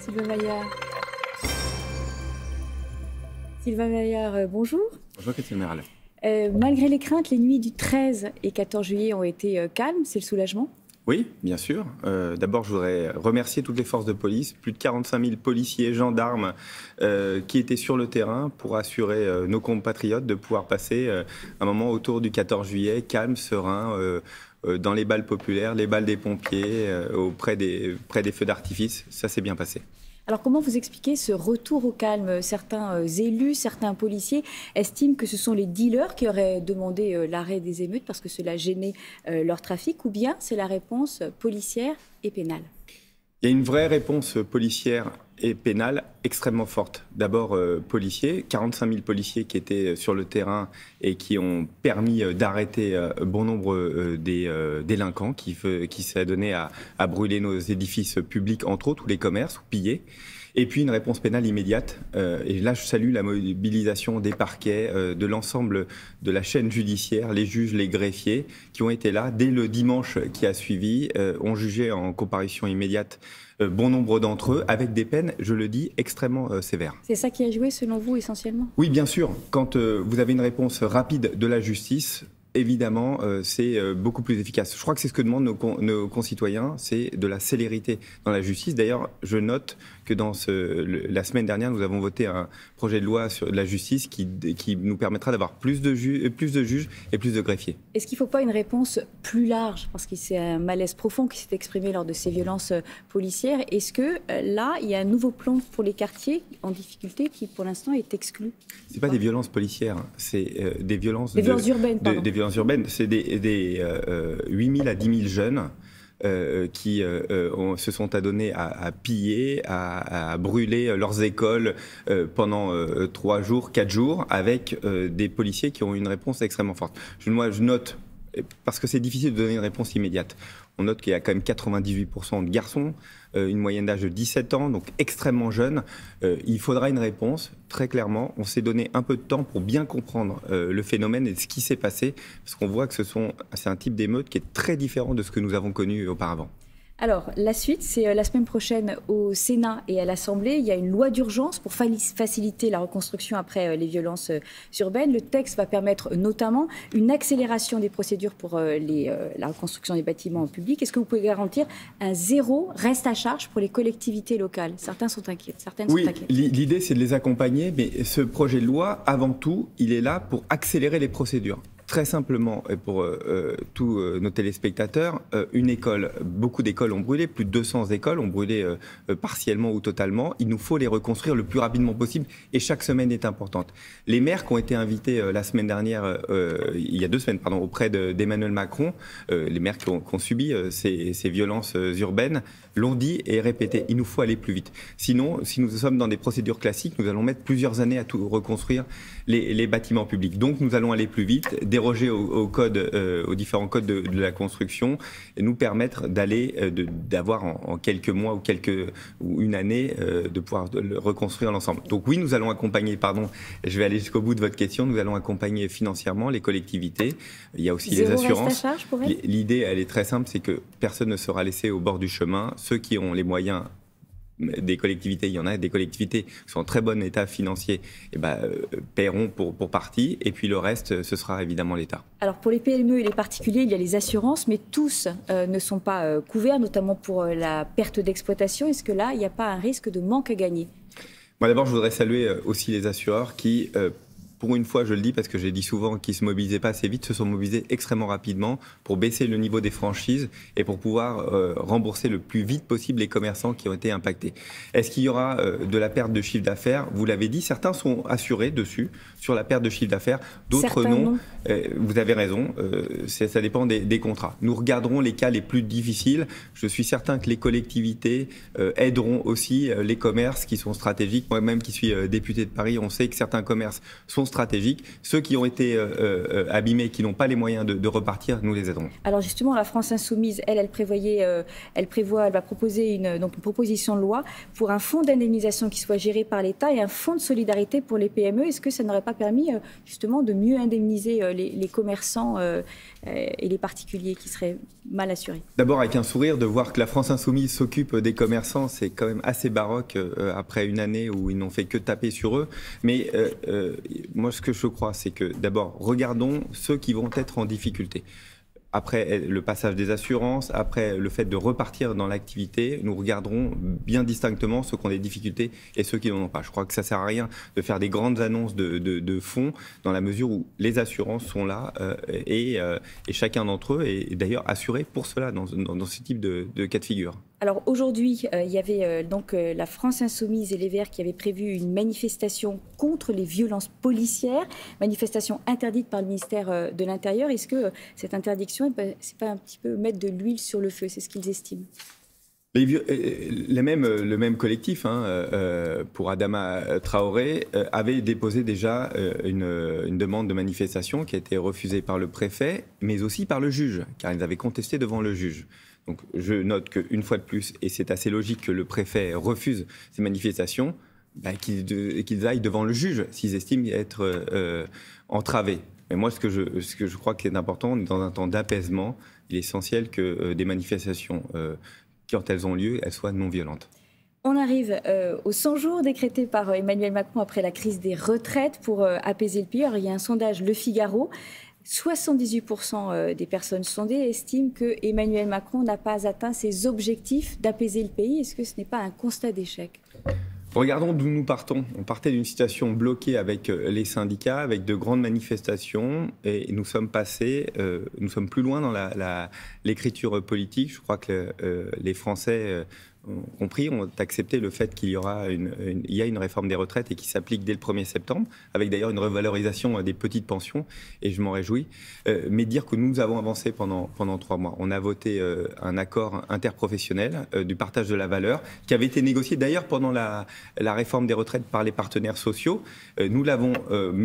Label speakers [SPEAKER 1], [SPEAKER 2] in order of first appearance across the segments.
[SPEAKER 1] Sylvain Maillard. Sylvain Maillard, euh, bonjour.
[SPEAKER 2] Bonjour, Catherine Merle.
[SPEAKER 1] Euh, malgré les craintes, les nuits du 13 et 14 juillet ont été euh, calmes, c'est le soulagement
[SPEAKER 2] oui, bien sûr. D'abord, je voudrais remercier toutes les forces de police, plus de 45 000 policiers, gendarmes qui étaient sur le terrain pour assurer nos compatriotes de pouvoir passer un moment autour du 14 juillet calme, serein, euh, dans les balles populaires, les balles des pompiers, euh, auprès des, près des feux d'artifice. Ça s'est bien passé.
[SPEAKER 1] Alors comment vous expliquez ce retour au calme Certains euh, élus, certains policiers estiment que ce sont les dealers qui auraient demandé l'arrêt des émeutes parce que cela gênait leur trafic ou bien c'est la réponse policière et pénale
[SPEAKER 2] Il y a une vraie réponse policière et pénale extrêmement forte. D'abord, euh, policiers, 45 000 policiers qui étaient euh, sur le terrain et qui ont permis euh, d'arrêter euh, bon nombre des délinquants qui, qui donné à, à brûler nos édifices publics, entre autres, ou les commerces, ou piller. Et puis une réponse pénale immédiate. et là, je salue la mobilisation des parquets, de l'ensemble de la chaîne judiciaire, les juges, les greffiers, qui ont été là dès le dimanche qui a suivi, ont jugé en comparution immédiate euh, bon nombre d'entre eux, avec des peines, je le dis, extrêmement euh, sévères.
[SPEAKER 1] C'est ça qui a joué, selon vous, essentiellement
[SPEAKER 2] Oui, bien sûr. Quand euh, vous avez une réponse rapide de la justice, évidemment, c'est beaucoup plus efficace. Je crois que c'est ce que demandent nos concitoyens, c'est de la célérité dans la justice. D'ailleurs, je note que dans ce, la semaine dernière, nous avons voté un projet de loi sur la justice qui, nous permettra d'avoir plus, de plus de juges et plus de greffiers.
[SPEAKER 1] Est-ce qu'il ne faut pas une réponse plus large Parce que c'est un malaise profond qui s'est exprimé lors de ces violences euh, policières. Est-ce que euh, là, il y a un nouveau plan pour les quartiers en difficulté qui, pour l'instant, est exclu
[SPEAKER 2] Ce n'est pas des violences policières, c'est euh, des violences... urbaines, Des violences urbaines, c'est des, des 8 000 à 10 000 jeunes euh, qui euh, euh, se sont adonnés à, piller, à, brûler leurs écoles pendant trois jours, quatre jours, avec des policiers qui ont une réponse extrêmement forte. Je, moi, je note, parce que c'est difficile de donner une réponse immédiate, on note qu'il y a quand même 98% de garçons, euh, une moyenne d'âge de 17 ans, donc extrêmement jeune. Euh, il faudra une réponse, très clairement. On s'est donné un peu de temps pour bien comprendre euh, le phénomène et ce qui s'est passé, parce qu'on voit que c'est un type d'émeute qui est très différent de ce que nous avons connu auparavant.
[SPEAKER 1] Alors, la suite, c'est euh, la semaine prochaine au Sénat et à l'Assemblée. Il y a une loi d'urgence pour faciliter la reconstruction après euh, les violences euh, urbaines. Le texte va permettre notamment une accélération des procédures pour la reconstruction des bâtiments publics. Est-ce que vous pouvez garantir un zéro reste à charge pour les collectivités locales Certains sont inquiets.
[SPEAKER 2] l'idée, c'est de les accompagner, mais ce projet de loi, avant tout, il est là pour accélérer les procédures. Très simplement, et pour euh, euh, tous euh, nos téléspectateurs, une école, beaucoup d'écoles ont brûlé, plus de 200 écoles ont brûlé partiellement ou totalement. Il nous faut les reconstruire le plus rapidement possible et chaque semaine est importante. Les maires qui ont été invités la semaine dernière, il y a deux semaines, pardon, auprès d'Emmanuel Macron, les maires qui ont, subi ces, violences urbaines, l'ont dit et répété. Il nous faut aller plus vite. Sinon, si nous sommes dans des procédures classiques, nous allons mettre plusieurs années à tout reconstruire les, les bâtiments publics. Donc nous allons aller plus vite au, code, euh, aux différents codes de, la construction et nous permettre d'aller, euh, d'avoir en, quelques mois ou, quelques, ou une année, euh, de pouvoir reconstruire l'ensemble. Donc oui, nous allons accompagner, pardon, je vais aller jusqu'au bout de votre question, nous allons accompagner financièrement les collectivités. Il y a aussi les assurances. L'idée, elle est très simple, c'est que personne ne sera laissé au bord du chemin. Ceux qui ont les moyens des collectivités, il y en a des collectivités qui sont en très bon état financier, et eh bah, ben, euh, paieront pour, pour partie, et puis le reste, ce sera évidemment l'État.
[SPEAKER 1] Alors pour les PME et les particuliers, il y a les assurances, mais tous euh, ne sont pas euh, couverts, notamment pour la perte d'exploitation. Est-ce que là, il n'y a pas un risque de manque à gagner
[SPEAKER 2] Moi d'abord, je voudrais saluer aussi les assureurs qui pour une fois, je le dis parce que j'ai dit souvent qu'ils se mobilisaient pas assez vite, se sont mobilisés extrêmement rapidement pour baisser le niveau des franchises et pour pouvoir euh, rembourser le plus vite possible les commerçants qui ont été impactés. Est-ce qu'il y aura euh, de la perte de chiffre d'affaires Vous l'avez dit, certains sont assurés dessus, sur la perte de chiffre d'affaires, d'autres non. Euh, vous avez raison, ça dépend des, des, contrats. Nous regarderons les cas les plus difficiles. Je suis certain que les collectivités aideront aussi les commerces qui sont stratégiques. Moi-même qui suis député de Paris, on sait que certains commerces sont stratégiques. Ceux qui ont été euh, euh, abîmés, qui n'ont pas les moyens de, repartir, nous les aiderons.
[SPEAKER 1] Alors justement, la France insoumise, elle, elle prévoyait, euh, elle prévoit, elle va proposer une, donc une proposition de loi pour un fonds d'indemnisation qui soit géré par l'État et un fonds de solidarité pour les PME. Est-ce que ça n'aurait pas permis justement de mieux indemniser les, commerçants et les particuliers qui seraient mal assurés
[SPEAKER 2] D'abord, avec un sourire, de voir que la France insoumise s'occupe des commerçants, c'est quand même assez baroque après une année où ils n'ont fait que taper sur eux. Mais moi ce que je crois, c'est que d'abord, regardons ceux qui vont être en difficulté après eh, le passage des assurances, après le fait de repartir dans l'activité, nous regarderons bien distinctement ceux qui ont des difficultés et ceux qui n'en ont pas. Je crois que ça ne sert à rien de faire des grandes annonces de, fonds dans la mesure où les assurances sont là euh, euh, et, chacun d'entre eux est, d'ailleurs assuré pour cela dans, ce type de cas de figure.
[SPEAKER 1] Alors aujourd'hui, euh, il y avait euh, donc euh, la France insoumise et les Verts qui avaient prévu une manifestation contre les violences policières, manifestation interdite par le ministère de l'Intérieur. Est-ce que cette interdiction, c'est pas un petit peu mettre de l'huile sur le feu C'est ce qu'ils estiment.
[SPEAKER 2] le même collectif, hein, pour Adama Traoré, avait déposé déjà une, demande de manifestation qui a été refusée par le préfet, mais aussi par le juge, car ils avaient contesté devant le juge. Donc je note qu'une fois de plus, et c'est assez logique que le préfet refuse ces manifestations, bah, qu'ils aillent devant le juge s'ils estiment être euh, entravés. Mais moi, ce que je, ce que je crois qui est important, dans un temps d'apaisement, il est essentiel que euh, des manifestations, euh, quand elles ont lieu, elles soient non violentes.
[SPEAKER 1] On arrive aux 100 jours décrétés par Emmanuel Macron après la crise des retraites pour apaiser le pire. Il y a un sondage Le Figaro 78% euh, des personnes sondées estiment que Emmanuel Macron n'a pas atteint ses objectifs d'apaiser le pays. Est-ce que ce n'est pas un constat d'échec
[SPEAKER 2] Regardons d'où nous partons. On partait d'une situation bloquée avec euh, les syndicats, avec de grandes manifestations, et nous sommes passés, euh, nous sommes plus loin dans l'écriture politique. Je crois que les Français compris, ont accepté le fait qu'il y aura une, il y a une réforme des retraites et qui s'applique dès le 1er septembre, avec d'ailleurs une revalorisation euh, des petites pensions, et je m'en réjouis. Euh, mais dire que nous avons avancé pendant, pendant trois mois. On a voté euh, un accord interprofessionnel du partage de la valeur, qui avait été négocié d'ailleurs pendant la, réforme des retraites par les partenaires sociaux. nous l'avons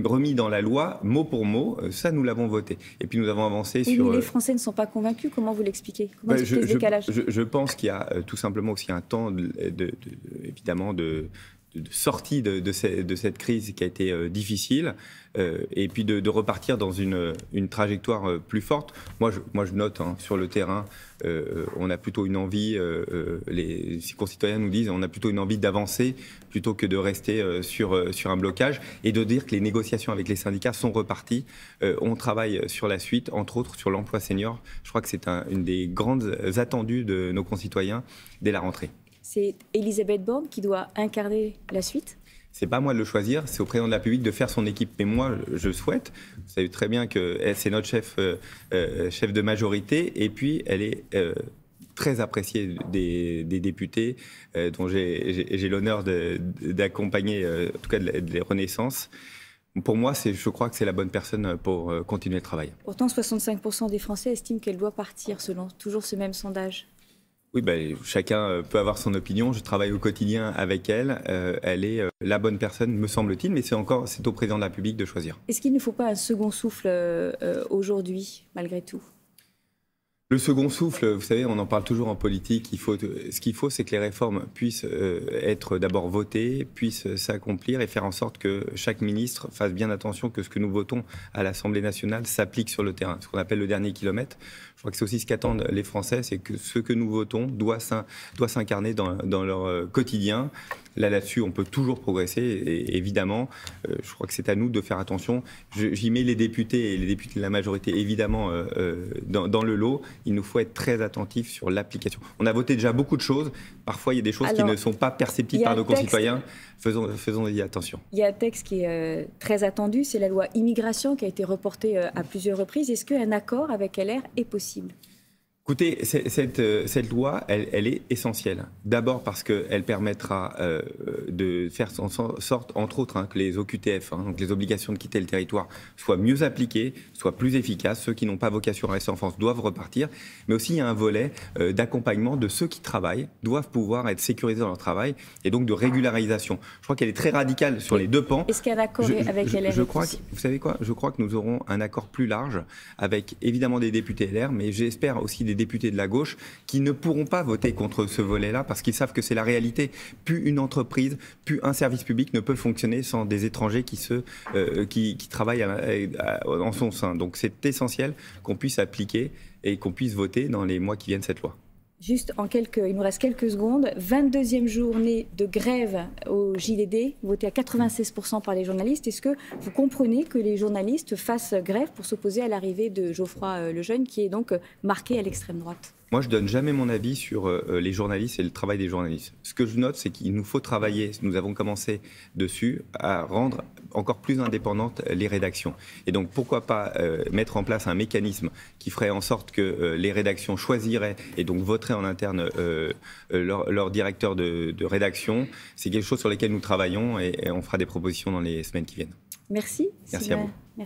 [SPEAKER 2] remis dans la loi, mot pour mot, ça nous l'avons voté. Et puis nous avons avancé sur... Mais les
[SPEAKER 1] Français ne sont pas convaincus, comment vous l'expliquez Comment expliquez ben, je, ce décalage je,
[SPEAKER 2] je, pense qu'il y a tout simplement aussi temps, évidemment, de, de sortie de, cette crise qui a été euh, difficile euh, et puis de, repartir dans une, trajectoire euh, plus forte. Moi, je, moi, je note hein, sur le terrain, on a plutôt une envie, les, concitoyens nous disent, on a plutôt une envie d'avancer plutôt que de rester sur, sur un blocage et de dire que les négociations avec les syndicats sont reparties. on travaille sur la suite, entre autres sur l'emploi senior. Je crois que c'est une des grandes attendues de nos concitoyens dès la rentrée
[SPEAKER 1] c'est Elisabeth Borne qui doit incarner la suite
[SPEAKER 2] c'est pas moi de le choisir, c'est au président de la République de faire son équipe. Mais moi, je souhaite. Vous savez très bien que eh, c'est notre chef, euh, euh, chef de majorité, et puis elle est euh, très appréciée des, députés dont j'ai l'honneur d'accompagner, en tout cas les Renaissance. Pour moi, je crois que c'est la bonne personne pour continuer le travail.
[SPEAKER 1] Pourtant, 65% des Français estiment qu'elle doit partir, selon toujours ce même sondage.
[SPEAKER 2] Oui, ben, chacun euh, peut avoir son opinion. Je travaille au quotidien avec elle. Euh, elle est euh, la bonne personne, me semble-t-il, mais c'est encore c'est au président de la République de choisir.
[SPEAKER 1] Est-ce qu'il ne faut pas un second souffle aujourd'hui, malgré tout
[SPEAKER 2] le second souffle, vous savez, on en parle toujours en politique. Il faut, ce qu'il faut, c'est que les réformes puissent euh, être d'abord votées, puissent s'accomplir et faire en sorte que chaque ministre fasse bien attention que ce que nous votons à l'Assemblée nationale s'applique sur le terrain, ce qu'on appelle le dernier kilomètre. Je crois que c'est aussi ce qu'attendent les Français, c'est que ce que nous votons doit s'incarner dans leur euh, quotidien Là, dessus on peut toujours progresser. Et évidemment, euh, je crois que c'est à nous de faire attention. J'y mets les députés et les députés de la majorité, évidemment, euh, euh, dans, le lot. Il nous faut être très attentifs sur l'application. On a voté déjà beaucoup de choses. Parfois, il y a des choses qui ne sont pas perceptibles par nos concitoyens. Faisons, y attention.
[SPEAKER 1] Il y a un texte qui est très attendu, c'est la loi immigration qui a été reportée à plusieurs reprises. Est-ce qu'un accord avec LR est possible
[SPEAKER 2] Écoutez, euh, cette, loi, elle, est essentielle. D'abord parce qu'elle permettra euh, de faire en sorte, entre autres, hein, que les OQTF, hein, donc les obligations de quitter le territoire, soient mieux appliquées, soient plus efficaces. Ceux qui n'ont pas vocation à rester en France doivent repartir. Mais aussi, il y a un volet euh, d'accompagnement de ceux qui travaillent, doivent pouvoir être sécurisés dans leur travail, et donc de régularisation. Je crois qu'elle est très radicale sur les deux pans.
[SPEAKER 1] Est-ce qu'elle a avec je, LR je crois que,
[SPEAKER 2] Vous savez quoi Je crois que nous aurons un accord plus large avec, évidemment, des députés LR, mais j'espère aussi des députés de la gauche qui ne pourront pas voter contre ce volet-là parce qu'ils savent que c'est la réalité. Plus une entreprise, plus un service public ne peut fonctionner sans des étrangers qui, se, euh, qui, travaillent en son sein. Donc c'est essentiel qu'on puisse appliquer et qu'on puisse voter dans les mois qui viennent cette loi.
[SPEAKER 1] Juste en quelques, il nous reste quelques secondes. 22e journée de grève au JDD, votée à 96% par les journalistes. Est-ce que vous comprenez que les journalistes fassent grève pour s'opposer à l'arrivée de Geoffroy euh, Lejeune, qui est donc euh, marqué à l'extrême droite
[SPEAKER 2] Moi, je donne jamais mon avis sur euh, les journalistes et le travail des journalistes. Ce que je note, c'est qu'il nous faut travailler, nous avons commencé dessus, à rendre encore plus indépendantes euh, les rédactions. Et donc pourquoi pas euh, mettre en place un mécanisme qui ferait en sorte que euh, les rédactions choisiraient et donc voteraient en interne leur, directeur de, rédaction. C'est quelque chose sur lequel nous travaillons et, on fera des propositions dans les semaines qui viennent.
[SPEAKER 1] Merci. Merci à
[SPEAKER 2] vous.